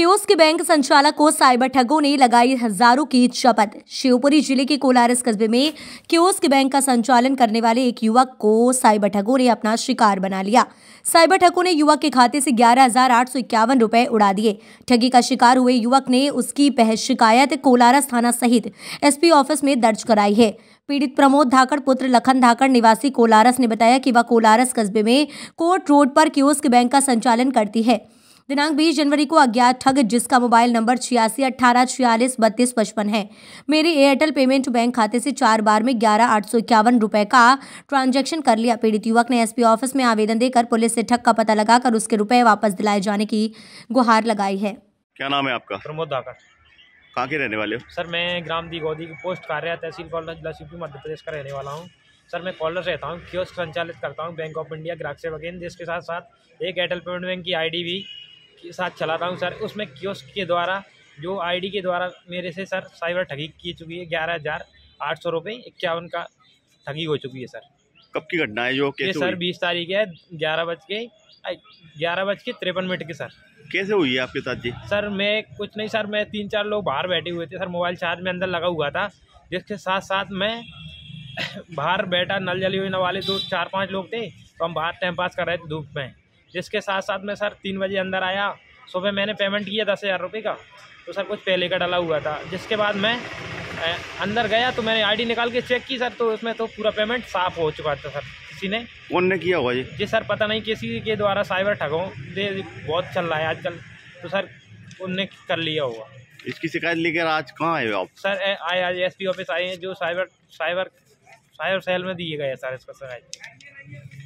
kiosk bank संचालक को cyber ठगों ने लगाई हजारों की शपथ शिवपुरी जिले के कोलारस कस्बे में कियोस्क बैंक का संचालन करने वाले एक युवक को साइबर ठगों ने अपना शिकार बना लिया साइबर ठगों ने युवक के खाते से ग्यारह हजार आठ सौ इक्यावन रुपए उड़ा दिए ठगी का शिकार हुए युवक ने उसकी पह शिकायत कोलारस थाना सहित एसपी ऑफिस में दर्ज कराई है पीड़ित प्रमोद धाकड़ पुत्र लखन धाकड़ निवासी कोलारस ने बताया कि वह कोलारस कस्बे में कोर्ट रोड पर कियोस्क बैंक का संचालन करती है दिनांक 20 जनवरी को अज्ञात ठग जिसका मोबाइल नंबर छियासी अट्ठारह छियालीस बत्तीस पचपन है मेरे एयरटेल पेमेंट बैंक खाते से चार बार में ग्यारह आठ सौ इक्यावन रुपए का ट्रांजैक्शन कर लिया पीड़ित युवक ने एसपी ऑफिस में आवेदन देकर पुलिस से ठग का पता लगाकर उसके रुपए वापस दिलाए जाने की गुहार लगाई है क्या नाम है आपका प्रमोद धाकर कहाँ के रहने वाले हो सर मैं ग्राम गोदी की पोस्ट कार्य तहसील जिला मध्य प्रदेश का रहने वाला हूँ सर मैं कॉलर रहता हूँ संचालित करता हूँ बैंक ऑफ इंडिया ग्राहक सेवा केंद्र इसके साथ साथ एक एयरटेल पेमेंट बैंक की आईडी भी के साथ चला रहा हूँ सर उसमें क्योस्क के द्वारा जो आईडी के द्वारा मेरे से सर साइबर ठगी की चुकी है ग्यारह हज़ार आठ सौ रुपये इक्यावन का ठगी हो चुकी है सर कब की घटना है जो ये सर बीस तारीख है ग्यारह बज के ग्यारह बज के तिरपन मिनट के सर कैसे हुई है आपके साथ जी सर मैं कुछ नहीं सर मैं तीन चार लोग बाहर बैठे हुए थे सर मोबाइल चार्ज में अंदर लगा हुआ था जिसके साथ साथ मैं बाहर बैठा नल जली न वाले दो चार पांच लोग थे तो हम बाहर टाइम पास कर रहे थे धूप में जिसके साथ साथ मैं सर तीन बजे अंदर आया सुबह मैंने पेमेंट किया दस हज़ार रुपये का तो सर कुछ पहले का डला हुआ था जिसके बाद मैं अंदर गया तो मैंने आईडी निकाल के चेक की सर तो उसमें तो पूरा पेमेंट साफ हो चुका था सर किसी ने कौन ने किया हुआ जी जी सर पता नहीं किसी के द्वारा साइबर ठगों दे बहुत चल रहा है आजकल तो सर उनने कर लिया हुआ इसकी शिकायत लेकर आज कहाँ आए आप सर आए आज एसपी ऑफिस आए हैं जो साइबर साइबर साइबर सेल में दिए गए सर इसका शिकायत